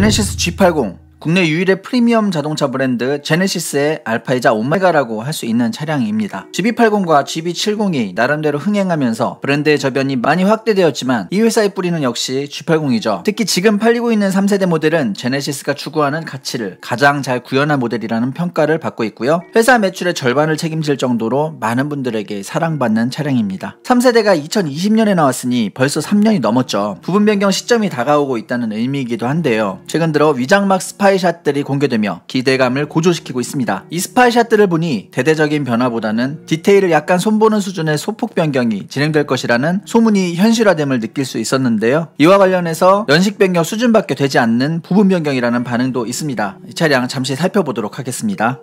제네시스 G80 국내 유일의 프리미엄 자동차 브랜드 제네시스의 알파이자 오메가라고 할 수 있는 차량입니다. GB80과 GB70이 나름대로 흥행하면서 브랜드의 저변이 많이 확대되었지만 이 회사의 뿌리는 역시 G80이죠. 특히 지금 팔리고 있는 3세대 모델은 제네시스가 추구하는 가치를 가장 잘 구현한 모델이라는 평가를 받고 있고요. 회사 매출의 절반을 책임질 정도로 많은 분들에게 사랑받는 차량입니다. 3세대가 2020년에 나왔으니 벌써 3년이 넘었죠. 부분 변경 시점이 다가오고 있다는 의미이기도 한데요. 최근 들어 위장막 스파 스파이샷들이 공개되며 기대감을 고조시키고 있습니다. 이 스파이샷들을 보니 대대적인 변화보다는 디테일을 약간 손보는 수준의 소폭 변경이 진행될 것이라는 소문이 현실화됨을 느낄 수 있었는데요. 이와 관련해서 연식 변경 수준밖에 되지 않는 부분 변경이라는 반응도 있습니다. 이 차량 잠시 살펴보도록 하겠습니다.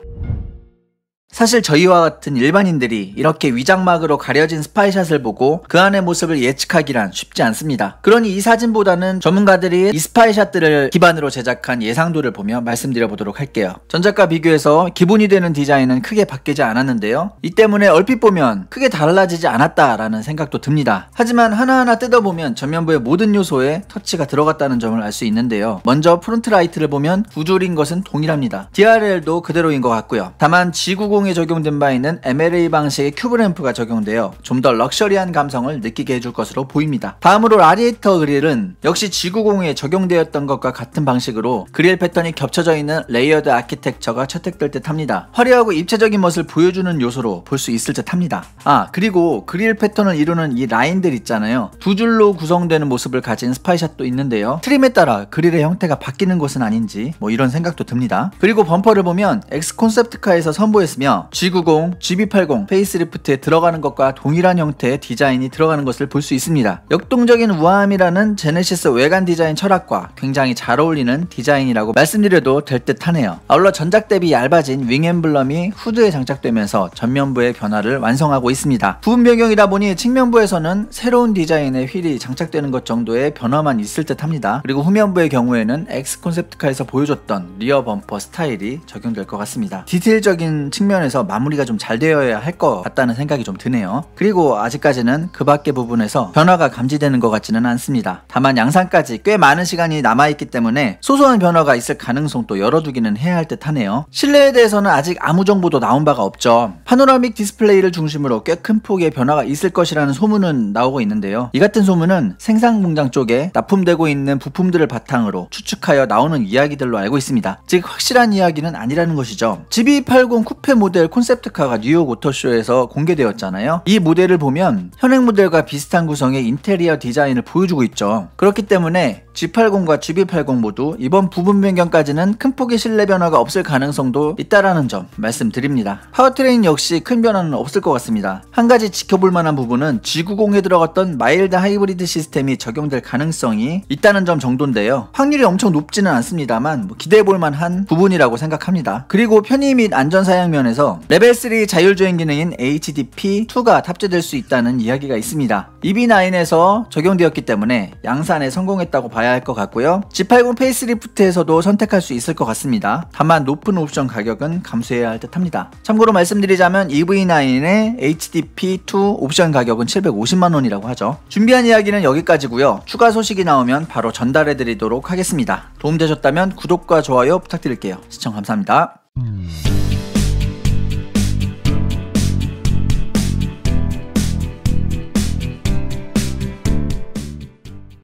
사실 저희와 같은 일반인들이 이렇게 위장막으로 가려진 스파이샷을 보고 그 안의 모습을 예측하기란 쉽지 않습니다. 그러니 이 사진보다는 전문가들이 이 스파이샷들을 기반으로 제작한 예상도를 보며 말씀드려보도록 할게요. 전작과 비교해서 기본이 되는 디자인은 크게 바뀌지 않았는데요. 이 때문에 얼핏 보면 크게 달라지지 않았다라는 생각도 듭니다. 하지만 하나하나 뜯어보면 전면부의 모든 요소에 터치가 들어갔다는 점을 알 수 있는데요. 먼저 프론트 라이트를 보면 구조인 것은 동일합니다. DRL도 그대로인 것 같고요. 다만 지구 0 k 0에 적용된 바 있는 MLA 방식의 큐브 램프가 적용되어 좀 더 럭셔리한 감성을 느끼게 해줄 것으로 보입니다. 다음으로 라디에이터 그릴은 역시 G90에 적용되었던 것과 같은 방식으로 그릴 패턴이 겹쳐져 있는 레이어드 아키텍처가 채택될 듯 합니다. 화려하고 입체적인 멋을 보여주는 요소로 볼 수 있을 듯 합니다. 아 그리고 그릴 패턴을 이루는 이 라인들 있잖아요. 두 줄로 구성되는 모습을 가진 스파이샷도 있는데요. 트림에 따라 그릴의 형태가 바뀌는 것은 아닌지 뭐 이런 생각도 듭니다. 그리고 범퍼를 보면 X 콘셉트카에서 선보였으면 있으며 G90, GB80 페이스리프트에 들어가는 것과 동일한 형태의 디자인이 들어가는 것을 볼 수 있습니다. 역동적인 우아함이라는 제네시스 외관 디자인 철학과 굉장히 잘 어울리는 디자인이라고 말씀드려도 될 듯 하네요. 아울러 전작 대비 얇아진 윙 엠블럼이 후드에 장착되면서 전면부의 변화를 완성하고 있습니다. 부분 변경이다 보니 측면부에서는 새로운 디자인의 휠이 장착되는 것 정도의 변화만 있을 듯 합니다. 그리고 후면부의 경우에는 X 콘셉트카에서 보여줬던 리어 범퍼 스타일이 적용될 것 같습니다. 디테일적인 측면 측면에서 마무리가 좀 잘 되어야 할 것 같다는 생각이 좀 드네요. 그리고 아직까지는 그 밖의 부분에서 변화가 감지되는 것 같지는 않습니다. 다만 양산까지 꽤 많은 시간이 남아있기 때문에 소소한 변화가 있을 가능성도 열어두기는 해야 할 듯 하네요. 실내에 대해서는 아직 아무 정보도 나온 바가 없죠. 파노라믹 디스플레이를 중심으로 꽤 큰 폭의 변화가 있을 것이라는 소문은 나오고 있는데요. 이 같은 소문은 생산 공장 쪽에 납품되고 있는 부품들을 바탕으로 추측하여 나오는 이야기들로 알고 있습니다. 즉 확실한 이야기는 아니라는 것이죠. GB80 쿠페 모 모델 콘셉트카가 뉴욕 오토쇼에서 공개되었잖아요. 이 모델을 보면 현행 모델과 비슷한 구성의 인테리어 디자인을 보여주고 있죠. 그렇기 때문에 G80과 G80 모두 이번 부분 변경까지는 큰 폭의 실내 변화가 없을 가능성도 있다라는 점 말씀드립니다. 파워트레인 역시 큰 변화는 없을 것 같습니다. 한 가지 지켜볼 만한 부분은 G90에 들어갔던 마일드 하이브리드 시스템이 적용될 가능성이 있다는 점 정도인데요. 확률이 엄청 높지는 않습니다만 뭐 기대해볼 만한 부분이라고 생각합니다. 그리고 편의 및 안전 사양 면에서 레벨 3 자율주행 기능인 HDP2가 탑재될 수 있다는 이야기가 있습니다. EB9에서 적용되었기 때문에 양산에 성공했다고 봐야 할 것 같고요. G80 페이스리프트에서도 선택할 수 있을 것 같습니다. 다만 높은 옵션 가격은 감수해야 할 듯 합니다. 참고로 말씀드리자면 EV9의 HDP2 옵션 가격은 750만원이라고 하죠. 준비한 이야기는 여기까지고요. 추가 소식이 나오면 바로 전달해드리도록 하겠습니다. 도움되셨다면 구독과 좋아요 부탁드릴게요. 시청 감사합니다. 음...